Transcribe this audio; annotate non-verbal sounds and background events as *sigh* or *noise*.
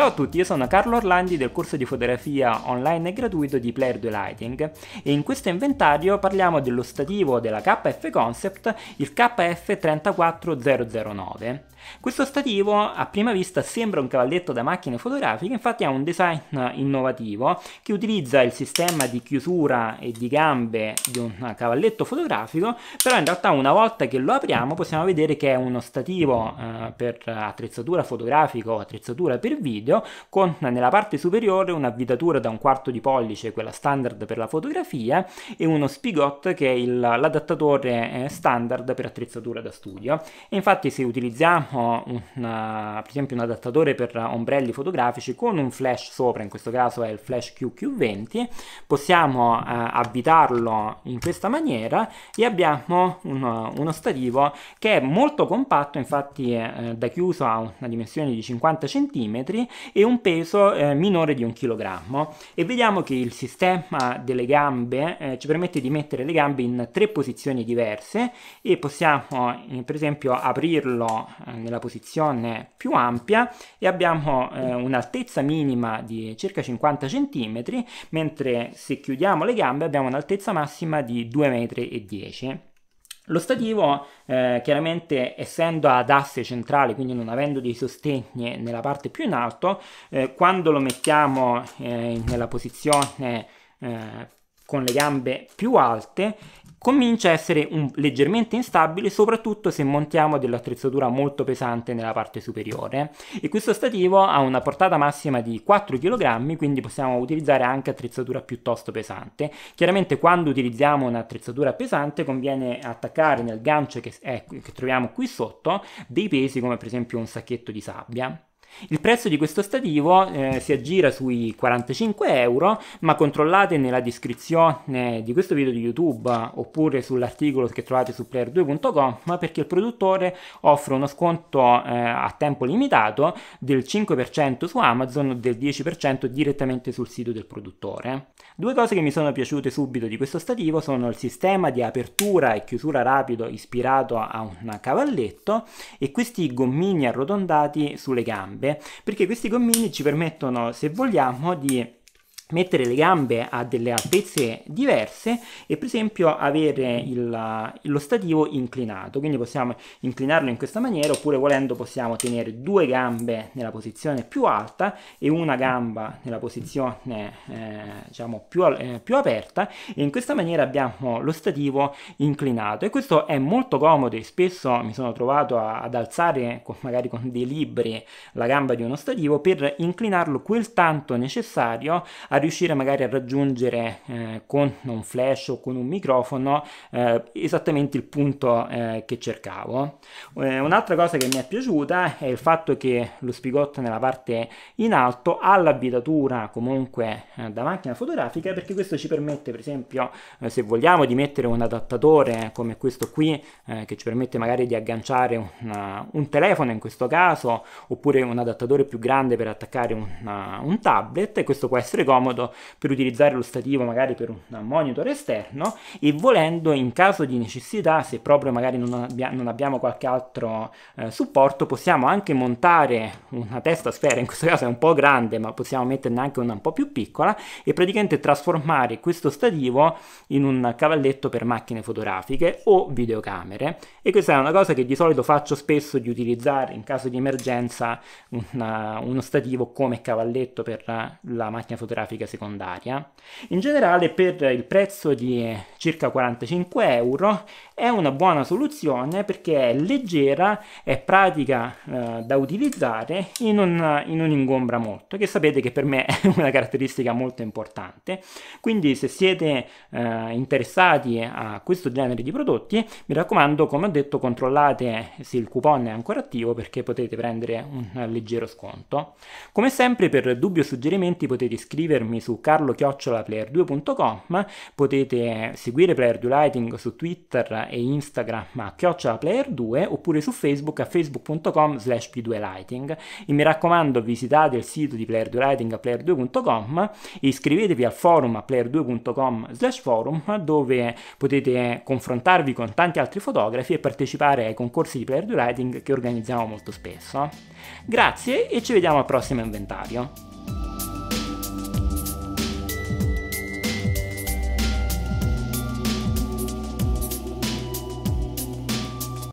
Ciao a tutti, io sono Carlo Orlandi del corso di fotografia online e gratuito di Player 2 Lighting e in questo inventario parliamo dello stativo della KF Concept, il KF34009. Questo stativo a prima vista sembra un cavalletto da macchine fotografiche, infatti ha un design innovativo che utilizza il sistema di chiusura e di gambe di un cavalletto fotografico, però in realtà una volta che lo apriamo possiamo vedere che è uno stativo eh, per attrezzatura fotografica o attrezzatura per video video con nella parte superiore un'avvitatura da un quarto di pollice, quella standard per la fotografia, e uno spigot che è l'adattatore eh, standard per attrezzatura da studio. E infatti se utilizziamo una, eh, per esempio un adattatore per ombrelli fotografici con un flash sopra, in questo caso è il flash QQ20, possiamo eh, avvitarlo in questa maniera e abbiamo uno, uno stativo che è molto compatto, infatti eh, da chiuso ha una dimensione di 50 cm e un peso eh, minore di un chilogrammo e vediamo che il sistema delle gambe eh, ci permette di mettere le gambe in tre posizioni diverse e possiamo eh, per esempio aprirlo eh, nella posizione più ampia e abbiamo eh, un'altezza minima di circa 50 cm mentre se chiudiamo le gambe abbiamo un'altezza massima di 2,10 m. Lo stativo, eh, chiaramente essendo ad asse centrale, quindi non avendo dei sostegni nella parte più in alto, eh, quando lo mettiamo eh, nella posizione eh, con le gambe più alte comincia a essere un, leggermente instabile soprattutto se montiamo dell'attrezzatura molto pesante nella parte superiore e questo stativo ha una portata massima di 4 kg quindi possiamo utilizzare anche attrezzatura piuttosto pesante chiaramente quando utilizziamo un'attrezzatura pesante conviene attaccare nel gancio che, è, che troviamo qui sotto dei pesi come per esempio un sacchetto di sabbia il prezzo di questo stativo eh, si aggira sui 45 euro, ma controllate nella descrizione di questo video di YouTube oppure sull'articolo che trovate su player2.com perché il produttore offre uno sconto eh, a tempo limitato del 5% su Amazon, del 10% direttamente sul sito del produttore. Due cose che mi sono piaciute subito di questo stativo sono il sistema di apertura e chiusura rapido ispirato a un cavalletto e questi gommini arrotondati sulle gambe perché questi gommini ci permettono se vogliamo di mettere le gambe a delle altezze diverse e per esempio avere il, lo stativo inclinato quindi possiamo inclinarlo in questa maniera oppure volendo possiamo tenere due gambe nella posizione più alta e una gamba nella posizione eh, diciamo più, eh, più aperta e in questa maniera abbiamo lo stativo inclinato e questo è molto comodo e spesso mi sono trovato a, ad alzare con, magari con dei libri la gamba di uno stativo per inclinarlo quel tanto necessario a riuscire magari a raggiungere eh, con un flash o con un microfono eh, esattamente il punto eh, che cercavo. Eh, un'altra cosa che mi è piaciuta è il fatto che lo spigotto nella parte in alto ha l'abitatura comunque eh, da macchina fotografica perché questo ci permette per esempio eh, se vogliamo di mettere un adattatore come questo qui che ci permette magari di agganciare una, un telefono in questo caso oppure un adattatore più grande per attaccare una, un tablet questo può essere comodo comodo per utilizzare lo stativo magari per un monitor esterno e volendo in caso di necessità, se proprio magari non, abbia, non abbiamo qualche altro eh, supporto, possiamo anche montare una testa sfera, in questo caso è un po' grande ma possiamo metterne anche una un po' più piccola e praticamente trasformare questo stativo in un cavalletto per macchine fotografiche o videocamere e questa è una cosa che di solito faccio spesso di utilizzare in caso di emergenza una, uno stativo come cavalletto per la, la macchina fotografica pratica secondaria. In generale per il prezzo di eh, circa 45 euro è una buona soluzione perché è leggera, è pratica eh, da utilizzare e non, non ingombra molto, che sapete che per me *laughs* è una caratteristica molto importante. Quindi se siete eh, interessati a questo genere di prodotti, mi raccomando, come ho detto, controllate se il coupon è ancora attivo perché potete prendere un leggero sconto. Come sempre per dubbi o suggerimenti potete iscrivermi trovarmi su carlochiocciolaplayer2.com, potete seguire Player 2 Lighting su Twitter e Instagram a chiocciolaplayer2 oppure su Facebook a facebook.com slash p2lighting. E mi raccomando visitate il sito di Player 2 Lighting a player2.com, iscrivetevi al forum a player2.com slash forum dove potete confrontarvi con tanti altri fotografi e partecipare ai concorsi di Player 2 Lighting che organizziamo molto spesso. Grazie e ci vediamo al prossimo inventario.